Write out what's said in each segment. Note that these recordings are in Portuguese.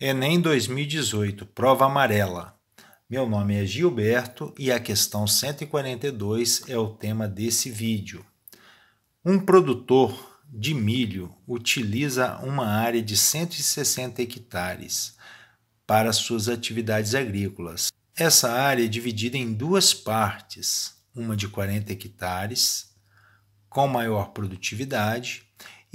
Enem 2018, prova amarela. Meu nome é Gilberto e a questão 142 é o tema desse vídeo. Um produtor de milho utiliza uma área de 160 hectares para suas atividades agrícolas. Essa área é dividida em duas partes, uma de 40 hectares, com maior produtividade,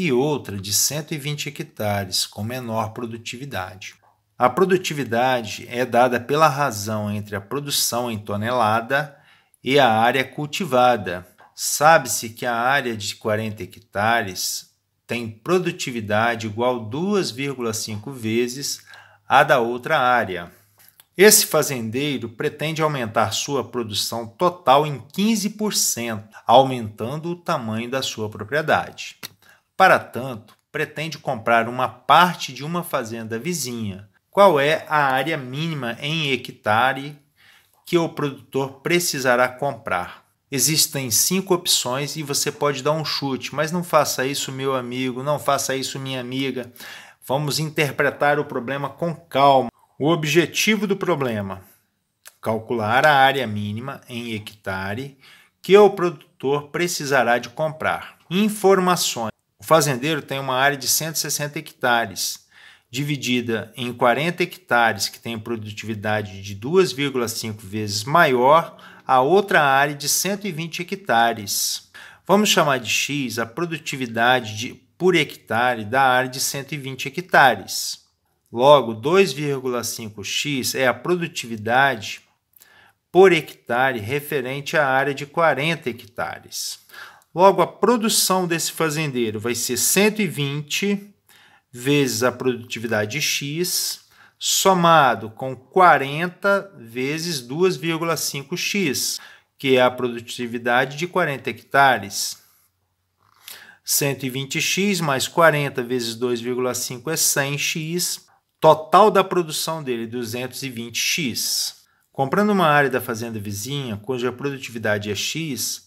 e outra de 120 hectares, com menor produtividade. A produtividade é dada pela razão entre a produção em tonelada e a área cultivada. Sabe-se que a área de 40 hectares tem produtividade igual 2,5 vezes a da outra área. Esse fazendeiro pretende aumentar sua produção total em 15%, aumentando o tamanho da sua propriedade. Para tanto, pretende comprar uma parte de uma fazenda vizinha. Qual é a área mínima em hectare que o produtor precisará comprar? Existem cinco opções e você pode dar um chute, mas não faça isso, meu amigo, não faça isso, minha amiga. Vamos interpretar o problema com calma. O objetivo do problema: calcular a área mínima em hectare que o produtor precisará de comprar. Informações: o fazendeiro tem uma área de 160 hectares, dividida em 40 hectares que tem produtividade de 2,5 vezes maior a outra área de 120 hectares. Vamos chamar de X a produtividade de, por hectare da área de 120 hectares. Logo, 2,5x é a produtividade por hectare referente à área de 40 hectares. Logo, a produção desse fazendeiro vai ser 120 vezes a produtividade X, somado com 40 vezes 2,5x, que é a produtividade de 40 hectares. 120x mais 40 vezes 2,5 é 100x, total da produção dele 220x. Comprando uma área da fazenda vizinha, cuja produtividade é x,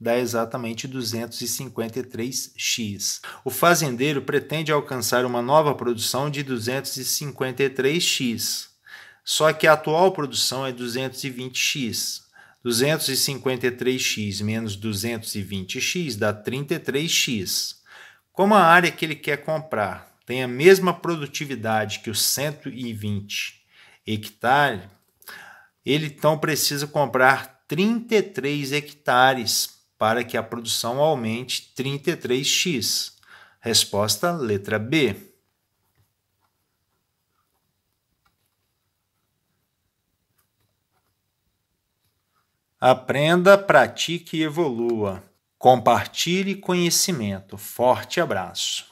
dá exatamente 253x. O fazendeiro pretende alcançar uma nova produção de 253x, só que a atual produção é 220x. 253x menos 220x dá 33x. Como a área que ele quer comprar tem a mesma produtividade que os 120 hectares, ele então precisa comprar 33 hectares para que a produção aumente 33x? Resposta letra B. Aprenda, pratique e evolua. Compartilhe conhecimento. Forte abraço.